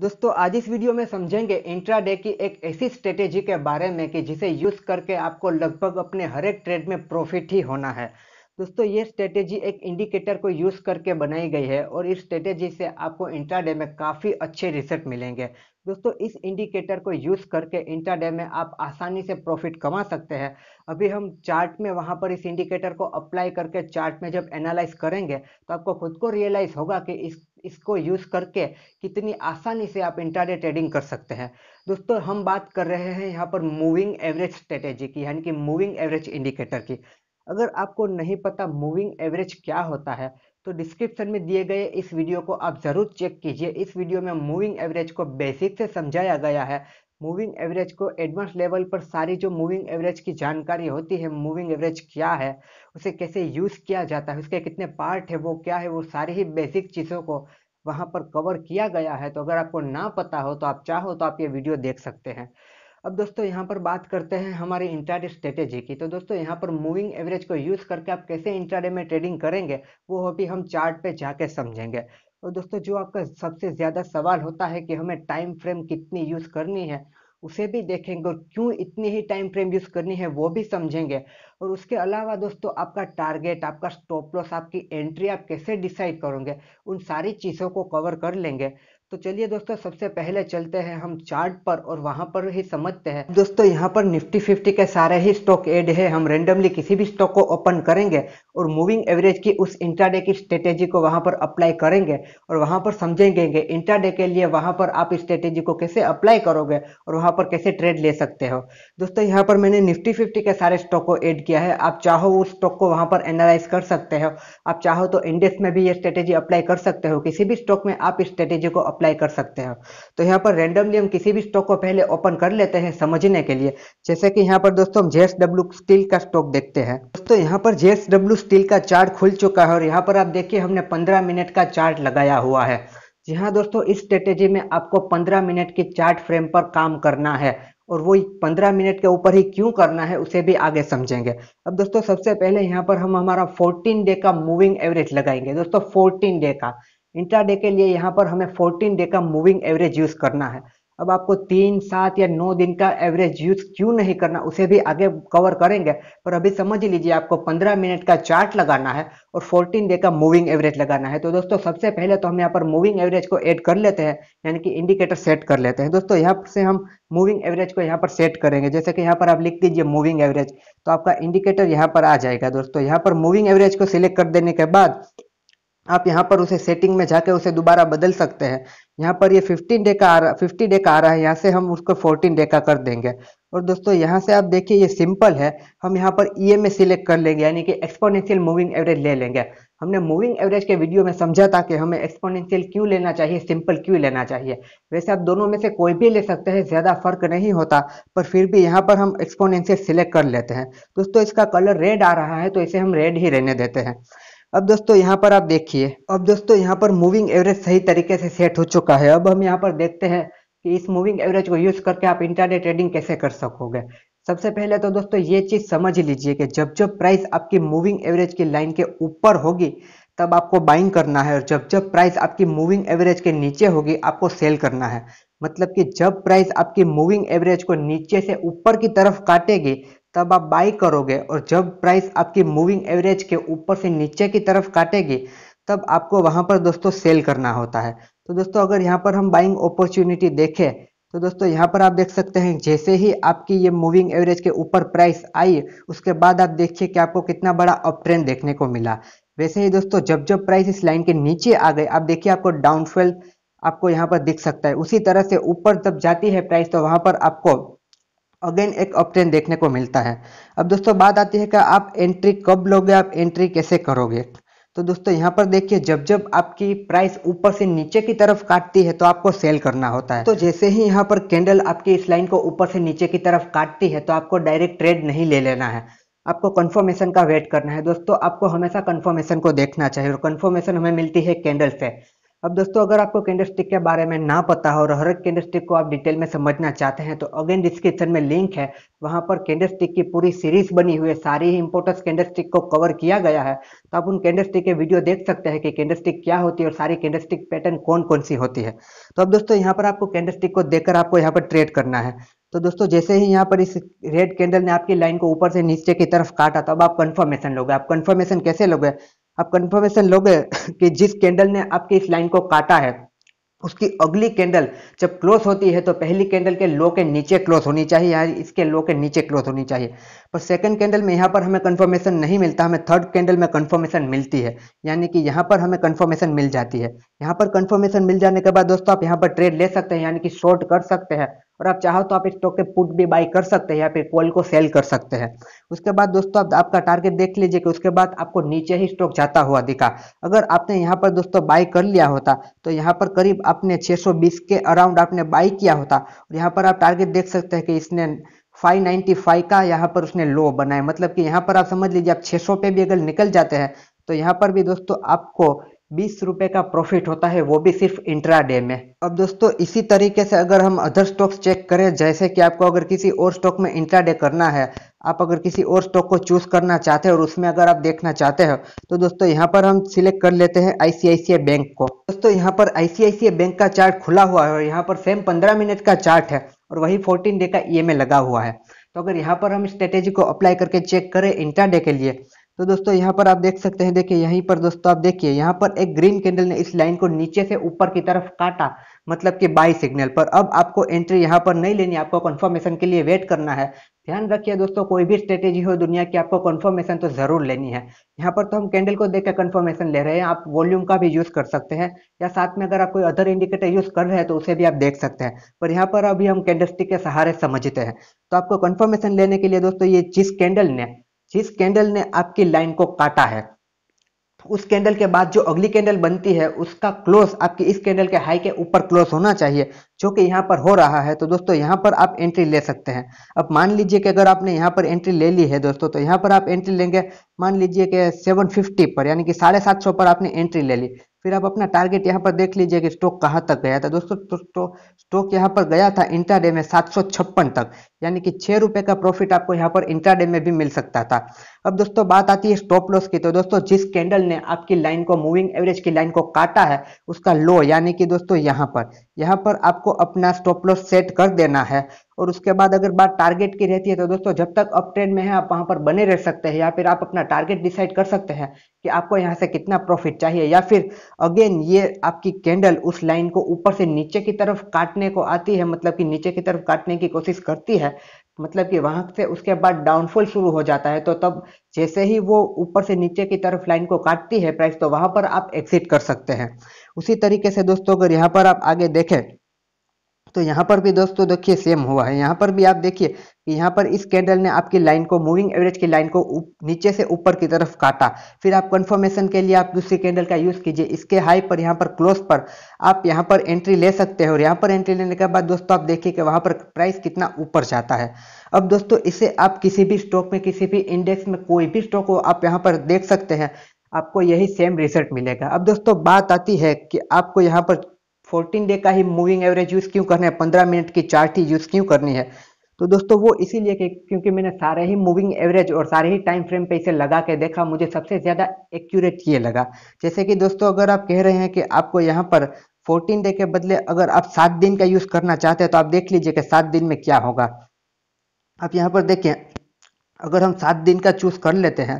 दोस्तों आज इस वीडियो में समझेंगे इंट्राडे की एक ऐसी स्ट्रेटेजी के बारे में कि जिसे यूज करके आपको लगभग अपने हर एक ट्रेड में प्रॉफिट ही होना है दोस्तों ये स्ट्रेटेजी एक इंडिकेटर को यूज करके बनाई गई है और इस स्ट्रेटेजी से आपको इंट्राडे में काफी अच्छे रिजल्ट मिलेंगे दोस्तों इस इंडिकेटर को यूज करके इंट्राडे में आप आसानी से प्रॉफिट कमा सकते हैं अभी हम चार्ट में वहां पर इस इंडिकेटर को अप्लाई करके चार्ट में जब एनालाइज करेंगे तो आपको खुद को रियलाइज होगा कि इस इसको यूज़ करके कितनी आसानी से आप इंटरडे ट्रेडिंग कर सकते हैं दोस्तों हम बात कर रहे हैं यहाँ पर मूविंग एवरेज स्ट्रेटेजी की यानी कि मूविंग एवरेज इंडिकेटर की अगर आपको नहीं पता मूविंग एवरेज क्या होता है तो डिस्क्रिप्शन में दिए गए इस वीडियो को आप ज़रूर चेक कीजिए इस वीडियो में मूविंग एवरेज को बेसिक से समझाया गया है मूविंग एवरेज को एडवांस लेवल पर सारी जो मूविंग एवरेज की जानकारी होती है मूविंग एवरेज क्या है उसे कैसे यूज़ किया जाता है उसके कितने पार्ट है वो क्या है वो सारी ही बेसिक चीज़ों को वहाँ पर कवर किया गया है तो अगर आपको ना पता हो तो आप चाहो तो आप ये वीडियो देख सकते हैं अब दोस्तों यहाँ पर बात करते हैं हमारे इंट्राडे स्ट्रेटेजी की तो दोस्तों यहाँ पर मूविंग एवरेज को यूज़ करके आप कैसे इंट्राडे में ट्रेडिंग करेंगे वो अभी हम चार्ट पे जाके समझेंगे और दोस्तों जो आपका सबसे ज़्यादा सवाल होता है कि हमें टाइम फ्रेम कितनी यूज़ करनी है उसे भी देखेंगे और क्यों इतनी ही टाइम फ्रेम यूज़ करनी है वो भी समझेंगे और उसके अलावा दोस्तों आपका टारगेट आपका स्टॉप लॉस आपकी एंट्री आप कैसे डिसाइड करोगे उन सारी चीज़ों को कवर कर लेंगे तो चलिए दोस्तों सबसे पहले चलते हैं हम चार्ट पर और वहां पर ही समझते हैं दोस्तों यहाँ पर निफ्टी फिफ्टी के सारे ही स्टॉक एड है हम रेंडमली किसी भी स्टॉक को ओपन करेंगे और मूविंग एवरेज की उस इंट्राडे की स्ट्रेटेजी को वहां पर अप्लाई करेंगे और वहां पर समझेंगे कि के लिए वहां पर आप स्ट्रेटेजी को कैसे अप्लाई करोगे और वहां पर कैसे ट्रेड ले सकते हो दोस्तों यहाँ पर मैंने निफ्टी फिफ्टी के सारे स्टॉक को एड किया है आप चाहो उस स्टॉक को वहां पर एनालाइज कर सकते हो आप चाहो तो इंडेक्स में भी ये स्ट्रेटेजी अप्लाई कर सकते हो किसी भी स्टॉक में आप स्ट्रेटेजी को अप्लाई कर सकते हैं तो यहाँ पर रेंडमली हम किसी भी स्टॉक को पहले ओपन कर लेते हैं समझने के लिए जैसे कि यहाँ पर दोस्तों हम जेएसडब्ल्यू स्टील का स्टॉक देखते हैं दोस्तों यहाँ पर जेएसडब्ल्यू स्टील का चार्ट खुल चुका है और यहाँ पर आप देखिए हमने पंद्रह मिनट का चार्ट लगाया हुआ है जी हाँ दोस्तों इस स्ट्रेटेजी में आपको पंद्रह मिनट के चार्ट फ्रेम पर काम करना है और वो 15 मिनट के ऊपर ही क्यों करना है उसे भी आगे समझेंगे अब दोस्तों सबसे पहले यहाँ पर हम हमारा 14 डे का मूविंग एवरेज लगाएंगे दोस्तों 14 डे का इंट्राडे के लिए यहाँ पर हमें 14 डे का मूविंग एवरेज यूज करना है अब आपको तीन सात या नौ दिन का एवरेज यूज क्यों नहीं करना उसे भी आगे कवर करेंगे पर अभी समझ लीजिए आपको 15 मिनट का चार्ट लगाना है और 14 डे का मूविंग एवरेज लगाना है तो दोस्तों सबसे पहले तो हम यहाँ पर मूविंग एवरेज को ऐड कर लेते हैं यानी कि इंडिकेटर सेट कर लेते हैं दोस्तों यहाँ से हम मूविंग एवरेज को यहाँ पर सेट करेंगे जैसे कि यहाँ पर आप लिख दीजिए मूविंग एवरेज तो आपका इंडिकेटर यहाँ पर आ जाएगा दोस्तों यहाँ पर मूविंग एवरेज को सिलेक्ट कर देने के बाद आप यहाँ पर उसे सेटिंग में जाके उसे दोबारा बदल सकते हैं यहाँ पर ये 15 डे का आ रहा फिफ्टी डे का आ रहा है यहाँ से हम उसको 14 डे का कर देंगे और दोस्तों यहाँ से आप देखिए ये सिंपल है हम यहाँ पर ई एम सिलेक्ट कर लेंगे यानी कि एक्सपोनेंशियल मूविंग एवरेज ले लेंगे हमने मूविंग एवरेज के वीडियो में समझा था कि हमें एक्सपोनेंशियल क्यों लेना चाहिए सिंपल क्यों लेना चाहिए वैसे आप दोनों में से कोई भी ले सकते हैं ज़्यादा फर्क नहीं होता पर फिर भी यहाँ पर हम एक्सपोनेंशियल सिलेक्ट कर लेते हैं दोस्तों इसका कलर रेड आ रहा है तो इसे हम रेड ही रहने देते हैं अब दोस्तों यहाँ पर आप देखिए अब दोस्तों यहाँ पर मूविंग एवरेज सही तरीके से सेट हो चुका है अब हम यहाँ पर देखते हैं कि इस मूविंग एवरेज को यूज करके आप इंटरनेट ट्रेडिंग कैसे कर सकोगे सबसे पहले तो दोस्तों ये चीज समझ लीजिए कि जब जब प्राइस आपकी मूविंग एवरेज की लाइन के ऊपर होगी तब आपको बाइंग करना है और जब जब प्राइस आपकी मूविंग एवरेज के नीचे होगी आपको सेल करना है मतलब कि जब प्राइस आपकी मूविंग एवरेज को नीचे से ऊपर की तरफ काटेगी तब आप बाई करोगे और जब प्राइस आपकी मूविंग एवरेज के ऊपर से नीचे की तरफ काटेगी तब आपको वहां पर दोस्तों सेल करना होता है तो दोस्तों अगर यहाँ पर हम बाइंग अपॉर्चुनिटी देखें तो दोस्तों यहाँ पर आप देख सकते हैं जैसे ही आपकी ये मूविंग एवरेज के ऊपर प्राइस आई उसके बाद आप देखिए कि आपको कितना बड़ा अप ट्रेंड देखने को मिला वैसे ही दोस्तों जब जब प्राइस इस लाइन के नीचे आ गए आप देखिए आपको डाउनफेल आपको यहाँ पर दिख सकता है उसी तरह से ऊपर जब जाती है प्राइस तो वहां पर आपको अगेन एक ऑप्शन देखने को मिलता है अब दोस्तों बात आती है कि आप एंट्री कब लोगे आप एंट्री कैसे करोगे तो दोस्तों यहाँ पर देखिए जब जब आपकी प्राइस ऊपर से नीचे की तरफ काटती है तो आपको सेल करना होता है तो जैसे ही यहाँ पर कैंडल आपकी इस लाइन को ऊपर से नीचे की तरफ काटती है तो आपको डायरेक्ट ट्रेड नहीं ले लेना है आपको कंफर्मेशन का वेट करना है दोस्तों आपको हमेशा कंफर्मेशन को देखना चाहिए और कंफर्मेशन हमें मिलती है कैंडल से अब दोस्तों अगर आपको कैंडल स्टिक के बारे में ना पता हो और हर एक कैंडल स्टिक को आप डिटेल में समझना चाहते हैं तो अगेन डिस्क्रिप्शन में लिंक है वहां पर कैंडलस्टिक की पूरी सीरीज बनी हुई है सारी ही इंपोर्टेंस कैंडल स्टिक को कवर किया गया है तो आप उन कैंडल स्टिक के वीडियो देख सकते हैं कि कैंडल स्टिक क्या होती है और सारी कैंडल स्टिक पैटर्न कौन कौन सी होती है तो अब दोस्तों यहाँ पर आपको कैंडल स्टिक को देखकर आपको यहाँ पर ट्रेड करना है तो दोस्तों जैसे ही यहाँ पर इस रेड कैंडल ने आपकी लाइन को ऊपर से नीचे की तरफ काटा तो अब आप कंफर्मेशन लोगे आप कंफर्मेशन कैसे लोगे आप कंफर्मेशन लोगे कि जिस कैंडल ने आपके इस लाइन को काटा है उसकी अगली कैंडल जब क्लोज होती है तो पहली कैंडल के लो के नीचे क्लोज होनी चाहिए या इसके लो के नीचे क्लोज होनी चाहिए पर सेकंड कैंडल में यहाँ पर हमें कंफर्मेशन नहीं मिलता हमें थर्ड कैंडल में कंफर्मेशन मिलती है यानी कि यहाँ पर हमें कंफर्मेशन मिल जाती है यहाँ पर कंफर्मेशन मिल जाने के बाद दोस्तों आप यहाँ पर ट्रेड ले सकते हैं यानी कि शॉर्ट कर सकते हैं और आप चाहो तो आप स्टॉक के पुट भी बाई कर सकते हैं या फिर कॉल को सेल कर सकते हैं उसके बाद दोस्तों आप, आपका टारगेट देख लीजिए कि उसके बाद आपको नीचे ही स्टॉक जाता हुआ दिखा अगर आपने यहाँ पर दोस्तों बाई कर लिया होता तो यहाँ पर करीब आपने 620 के अराउंड आपने बाई किया होता और यहाँ पर आप टारगेट देख सकते हैं कि इसने 595 का यहाँ पर उसने लो बनाया मतलब कि यहाँ पर आप समझ लीजिए आप 600 पे भी अगर निकल जाते हैं तो यहाँ पर भी दोस्तों आपको बीस रुपए का प्रॉफिट होता है वो भी सिर्फ इंट्रा डे में अब दोस्तों इसी तरीके से अगर हम अदर स्टॉक्स चेक करें जैसे कि आपको अगर किसी और स्टॉक में इंट्रा डे करना है आप अगर किसी और स्टॉक को चूज करना चाहते हैं और उसमें अगर आप देखना चाहते हो तो दोस्तों यहाँ पर हम सिलेक्ट कर लेते हैं आईसीआईसीआई बैंक को दोस्तों यहाँ पर आईसीआईसीआई बैंक का चार्ट खुला हुआ है और यहाँ पर सेम पंद्रह मिनट का चार्ट है और वही फोर्टीन डे का ई e लगा हुआ है तो अगर यहाँ पर हम स्ट्रेटेजी को अप्लाई करके चेक करें इंट्रा डे के लिए तो दोस्तों यहाँ पर आप देख सकते हैं देखिए यहीं पर दोस्तों आप देखिए यहाँ पर एक ग्रीन कैंडल ने इस लाइन को नीचे से ऊपर की तरफ काटा मतलब कि बाई सिग्नल पर अब आपको एंट्री यहाँ पर नहीं लेनी आपको कंफर्मेशन के लिए वेट करना है ध्यान रखिए दोस्तों कोई भी स्ट्रेटेजी हो दुनिया की आपको कंफर्मेशन तो जरूर लेनी है यहाँ पर तो हम कैंडल को देख कर कंफर्मेशन ले रहे हैं आप वॉल्यूम का भी यूज कर सकते हैं या साथ में अगर आप कोई अदर इंडिकेटर यूज कर रहे हैं तो उसे भी आप देख सकते हैं पर यहाँ पर अभी हम कैंडल के सहारे समझते हैं तो आपको कन्फर्मेशन लेने के लिए दोस्तों ये जिस कैंडल ने जिस कैंडल ने आपकी लाइन को काटा है उस कैंडल के बाद जो अगली कैंडल बनती है उसका क्लोज आपकी इस कैंडल के हाई के ऊपर क्लोज होना चाहिए जो कि यहाँ पर हो रहा है तो दोस्तों यहाँ पर आप एंट्री ले सकते हैं अब मान लीजिए कि अगर आपने यहाँ पर एंट्री ले ली है दोस्तों तो यहाँ पर आप एंट्री लेंगे मान लीजिए कि 750 पर यानी कि साढ़े सात सौ पर आपने एंट्री ले ली फिर आप अपना टारगेट यहाँ पर देख लीजिए कि स्टॉक कहाँ तक गया था दोस्तों तो, तो स्टॉक यहाँ पर गया था इंट्राडे में सात तक यानी कि छह रुपए का प्रॉफिट आपको यहाँ पर इंट्राडे में भी मिल सकता था अब दोस्तों बात आती है स्टॉप लॉस की तो दोस्तों जिस कैंडल ने आपकी लाइन को मूविंग एवरेज की लाइन को काटा है उसका लो यानी कि दोस्तों यहाँ पर यहाँ पर आपको अपना स्टॉप लॉस सेट कर देना है और उसके बाद अगर बात टारगेट की रहती है तो दोस्तों जब तक अप ट्रेंड में है आप वहां पर बने रह सकते हैं या फिर आप अपना टारगेट डिसाइड कर सकते हैं कि आपको यहाँ से कितना प्रॉफिट चाहिए या फिर अगेन ये आपकी कैंडल उस लाइन को ऊपर से नीचे की तरफ काटने को आती है मतलब कि नीचे की तरफ काटने की कोशिश करती है मतलब कि वहां से उसके बाद डाउनफॉल शुरू हो जाता है तो तब जैसे ही वो ऊपर से नीचे की तरफ लाइन को काटती है प्राइस तो वहां पर आप एग्जिट कर सकते हैं उसी तरीके से दोस्तों अगर यहाँ पर आप आगे देखें तो यहाँ पर भी दोस्तों देखिए सेम हुआ है यहाँ पर भी आप देखिए कि यहाँ पर इस कैंडल ने आपकी लाइन को मूविंग एवरेज की लाइन को उप, नीचे से ऊपर की तरफ काटा फिर आप कंफर्मेशन के लिए आप दूसरी कैंडल का यूज़ कीजिए इसके हाई पर यहाँ पर क्लोज पर आप यहाँ पर एंट्री ले सकते हैं और यहाँ पर एंट्री लेने के बाद दोस्तों आप देखिए कि वहाँ पर प्राइस कितना ऊपर जाता है अब दोस्तों इसे आप किसी भी स्टॉक में किसी भी इंडेक्स में कोई भी स्टॉक हो आप यहाँ पर देख सकते हैं आपको यही सेम रिजल्ट मिलेगा अब दोस्तों बात आती है कि आपको यहाँ पर 14 डे का ही मूविंग एवरेज यूज़ क्यों करना है 15 मिनट की चार्ट ही यूज़ क्यों करनी है तो दोस्तों वो इसीलिए कि क्योंकि मैंने सारे ही मूविंग एवरेज और सारे ही टाइम फ्रेम पे इसे लगा के देखा मुझे सबसे ज़्यादा एक्यूरेट ये लगा जैसे कि दोस्तों अगर आप कह रहे हैं कि आपको यहाँ पर 14 डे के बदले अगर आप सात दिन का यूज़ करना चाहते हैं तो आप देख लीजिए कि सात दिन में क्या होगा आप यहाँ पर देखें अगर हम सात दिन का चूज़ कर लेते हैं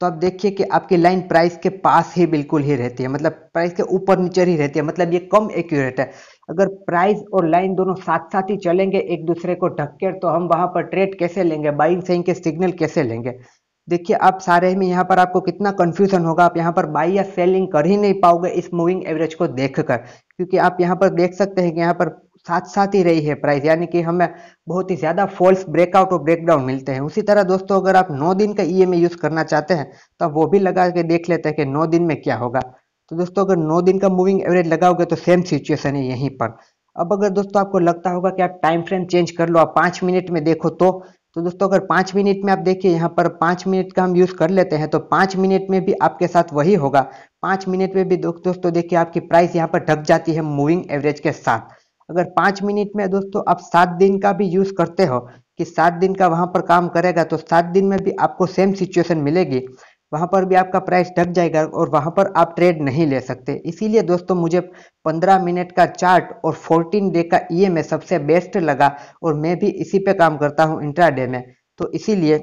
तो आप देखिए कि आपकी लाइन प्राइस के पास ही बिल्कुल ही रहती है मतलब प्राइस के ऊपर नीचे ही रहती है मतलब ये कम एक्यूरेट है अगर प्राइस और लाइन दोनों साथ साथ ही चलेंगे एक दूसरे को ढककर तो हम वहां पर ट्रेड कैसे लेंगे बाइंग सेइंग के सिग्नल कैसे लेंगे देखिए आप सारे में यहाँ पर आपको कितना कंफ्यूजन होगा आप यहाँ पर बाई या सेलिंग कर ही नहीं पाओगे इस मूविंग एवरेज को देखकर क्योंकि आप यहाँ पर देख सकते हैं कि यहाँ पर साथ साथ ही रही है प्राइस यानी कि हमें बहुत ही ज़्यादा फॉल्स ब्रेकआउट और ब्रेकडाउन मिलते हैं उसी तरह दोस्तों अगर आप 9 दिन का ई e यूज़ करना चाहते हैं तो आप वो भी लगा के देख लेते हैं कि 9 दिन में क्या होगा तो दोस्तों अगर 9 दिन का मूविंग एवरेज लगाओगे तो सेम सिचुएशन है यहीं पर अब अगर दोस्तों आपको लगता होगा कि आप टाइम फ्रेम चेंज कर लो आप पांच मिनट में देखो तो तो दोस्तों अगर पांच मिनट में आप देखिए यहाँ पर पांच मिनट का हम यूज़ कर लेते हैं तो पांच मिनट में भी आपके साथ वही होगा पांच मिनट में भी दोस्तों देखिए आपकी प्राइस यहाँ पर ढक जाती है मूविंग एवरेज के साथ अगर पाँच मिनट में दोस्तों आप सात दिन का भी यूज़ करते हो कि सात दिन का वहां पर काम करेगा तो सात दिन में भी आपको सेम सिचुएशन मिलेगी वहां पर भी आपका प्राइस ढक जाएगा और वहां पर आप ट्रेड नहीं ले सकते इसीलिए दोस्तों मुझे 15 मिनट का चार्ट और 14 डे का ईएमए e सबसे बेस्ट लगा और मैं भी इसी पे काम करता हूँ इंट्राडे में तो इसीलिए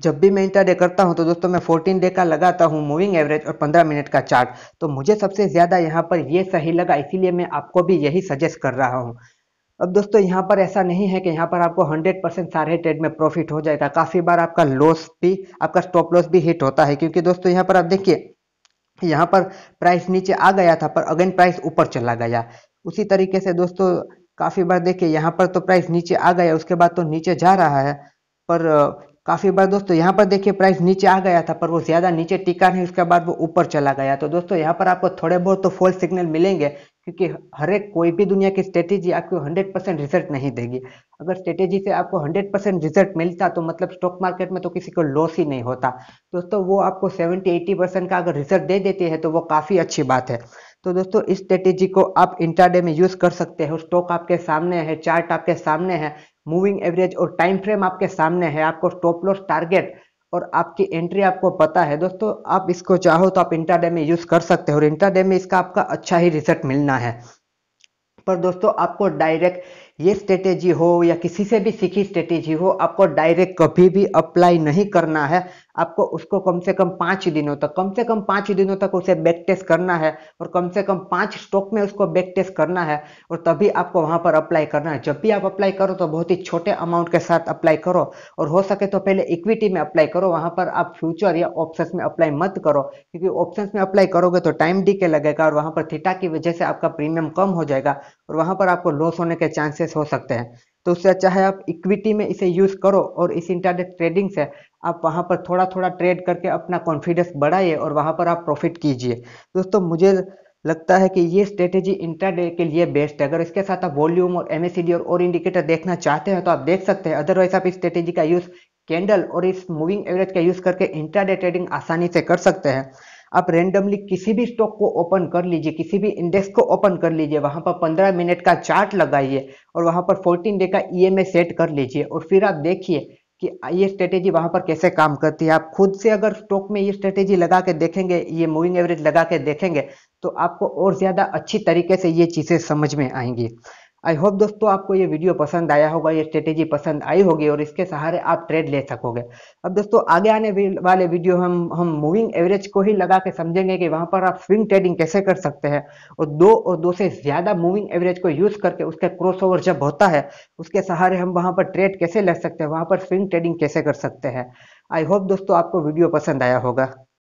जब भी मैं इंटरडे करता हूं तो दोस्तों मैं 14 डे का लगाता हूं मूविंग एवरेज और 15 मिनट का चार्ट तो मुझे सबसे ज़्यादा यहां पर ये सही लगा इसीलिए मैं आपको भी यही सजेस्ट कर रहा हूं अब दोस्तों यहां पर ऐसा नहीं है कि यहां पर आपको 100 परसेंट सारे ट्रेड में प्रॉफिट हो जाएगा काफ़ी बार आपका लॉस भी आपका स्टॉप लॉस भी हिट होता है क्योंकि दोस्तों यहाँ पर आप देखिए यहाँ पर प्राइस नीचे आ गया था पर अगेन प्राइस ऊपर चला गया उसी तरीके से दोस्तों काफ़ी बार देखिए यहाँ पर तो प्राइस नीचे आ गया उसके बाद तो नीचे जा रहा है पर काफ़ी बार दोस्तों यहाँ पर देखिए प्राइस नीचे आ गया था पर वो ज़्यादा नीचे टिका नहीं उसके बाद वो ऊपर चला गया तो दोस्तों यहाँ पर आपको थोड़े बहुत तो फॉल सिग्नल मिलेंगे क्योंकि हर एक कोई भी दुनिया की स्ट्रेटेजी आपको 100 परसेंट रिजल्ट नहीं देगी अगर स्ट्रेटेजी से आपको 100 परसेंट रिजल्ट मिलता तो मतलब स्टॉक मार्केट में तो किसी को लॉस ही नहीं होता दोस्तों वो आपको 70-80 परसेंट का अगर रिजल्ट दे देते हैं तो वो काफ़ी अच्छी बात है तो दोस्तों इस स्ट्रेटेजी को आप इंटरडे में यूज़ कर सकते हो स्टॉक आपके सामने है चार्ट आपके सामने है मूविंग एवरेज और टाइम फ्रेम आपके सामने है आपको स्टॉप लॉस टारगेट और आपकी एंट्री आपको पता है दोस्तों आप इसको चाहो तो आप इंटाडे में यूज कर सकते हो और इंटाडे में इसका आपका अच्छा ही रिजल्ट मिलना है पर दोस्तों आपको डायरेक्ट ये स्ट्रेटेजी हो या किसी से भी सीखी स्ट्रेटेजी हो आपको डायरेक्ट कभी भी अप्लाई नहीं करना है आपको उसको कम से कम पांच दिनों तक कम से कम पांच दिनों तक उसे बैक टेस्ट करना है और कम से कम पांच स्टॉक में उसको बैक टेस्ट करना है और तभी आपको वहां पर अप्लाई करना है जब भी आप अप्लाई करो तो बहुत ही छोटे अमाउंट के साथ अप्लाई करो और हो सके तो पहले इक्विटी में अप्लाई करो वहां पर आप फ्यूचर या ऑप्शन में अप्लाई मत करो क्योंकि ऑप्शन में अप्लाई करोगे तो टाइम डी के लगेगा और वहां पर थीटा की वजह से आपका प्रीमियम कम हो जाएगा और वहां पर आपको लॉस होने के चांसेस सक्सेस हो सकते हैं तो उससे अच्छा है आप इक्विटी में इसे यूज़ करो और इस इंटरनेट ट्रेडिंग से आप वहां पर थोड़ा थोड़ा ट्रेड करके अपना कॉन्फिडेंस बढ़ाइए और वहां पर आप प्रॉफिट कीजिए दोस्तों मुझे लगता है कि ये स्ट्रेटेजी इंटरडे के लिए बेस्ट है अगर इसके साथ आप वॉल्यूम और एम और और इंडिकेटर देखना चाहते हैं तो आप देख सकते हैं अदरवाइज आप इस स्ट्रेटेजी का यूज़ कैंडल और इस मूविंग एवरेज का यूज़ करके इंटरडे ट्रेडिंग आसानी से कर सकते हैं आप रेंडमली किसी भी स्टॉक को ओपन कर लीजिए किसी भी इंडेक्स को ओपन कर लीजिए वहां पर 15 मिनट का चार्ट लगाइए और वहां पर 14 डे का ईएमए सेट कर लीजिए और फिर आप देखिए कि ये स्ट्रेटेजी वहां पर कैसे काम करती है आप खुद से अगर स्टॉक में ये स्ट्रेटेजी लगा के देखेंगे ये मूविंग एवरेज लगा के देखेंगे तो आपको और ज्यादा अच्छी तरीके से ये चीजें समझ में आएंगी आई होप दोस्तों आपको ये वीडियो पसंद आया होगा ये स्ट्रेटेजी पसंद आई होगी और इसके सहारे आप ट्रेड ले सकोगे अब दोस्तों आगे आने वाले वीडियो हम हम मूविंग एवरेज को ही लगा के समझेंगे कि वहां पर आप स्विंग ट्रेडिंग कैसे कर सकते हैं और दो और दो से ज्यादा मूविंग एवरेज को यूज करके उसके क्रॉस जब होता है उसके सहारे हम वहां पर ट्रेड कैसे ले सकते हैं वहां पर स्विंग ट्रेडिंग कैसे कर सकते हैं आई होप दोस्तों आपको वीडियो पसंद आया होगा